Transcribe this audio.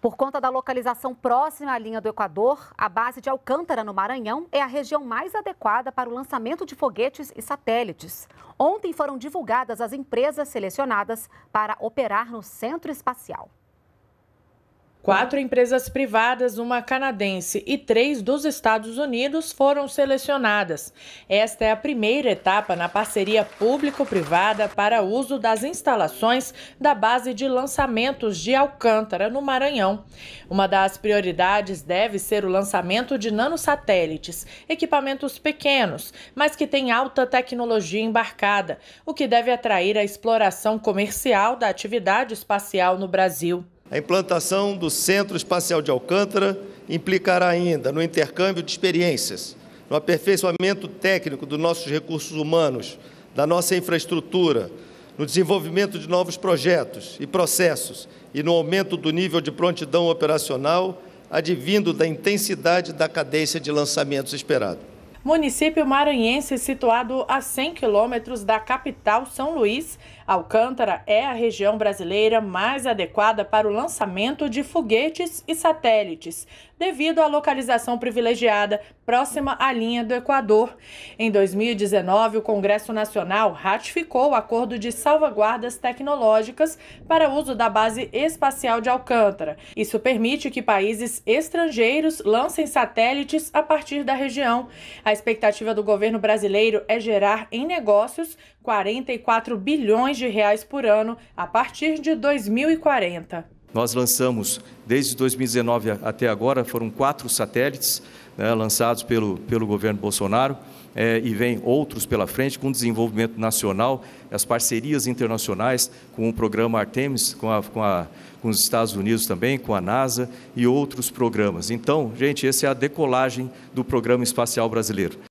Por conta da localização próxima à linha do Equador, a base de Alcântara, no Maranhão, é a região mais adequada para o lançamento de foguetes e satélites. Ontem foram divulgadas as empresas selecionadas para operar no centro espacial. Quatro empresas privadas, uma canadense e três dos Estados Unidos foram selecionadas. Esta é a primeira etapa na parceria público-privada para uso das instalações da base de lançamentos de Alcântara, no Maranhão. Uma das prioridades deve ser o lançamento de nanosatélites, equipamentos pequenos, mas que têm alta tecnologia embarcada, o que deve atrair a exploração comercial da atividade espacial no Brasil. A implantação do Centro Espacial de Alcântara implicará ainda no intercâmbio de experiências, no aperfeiçoamento técnico dos nossos recursos humanos, da nossa infraestrutura, no desenvolvimento de novos projetos e processos e no aumento do nível de prontidão operacional advindo da intensidade da cadência de lançamentos esperado. Município maranhense situado a 100 quilômetros da capital São Luís Alcântara é a região brasileira mais adequada para o lançamento de foguetes e satélites, devido à localização privilegiada próxima à linha do Equador. Em 2019, o Congresso Nacional ratificou o acordo de salvaguardas tecnológicas para uso da base espacial de Alcântara. Isso permite que países estrangeiros lancem satélites a partir da região. A expectativa do governo brasileiro é gerar em negócios 44 bilhões de reais por ano a partir de 2040. Nós lançamos, desde 2019 até agora, foram quatro satélites né, lançados pelo, pelo governo Bolsonaro. É, e vem outros pela frente, com desenvolvimento nacional, as parcerias internacionais com o programa Artemis, com, a, com, a, com, os Estados Unidos também, com a NASA e outros programas. Então, gente, essa é a decolagem do programa espacial brasileiro.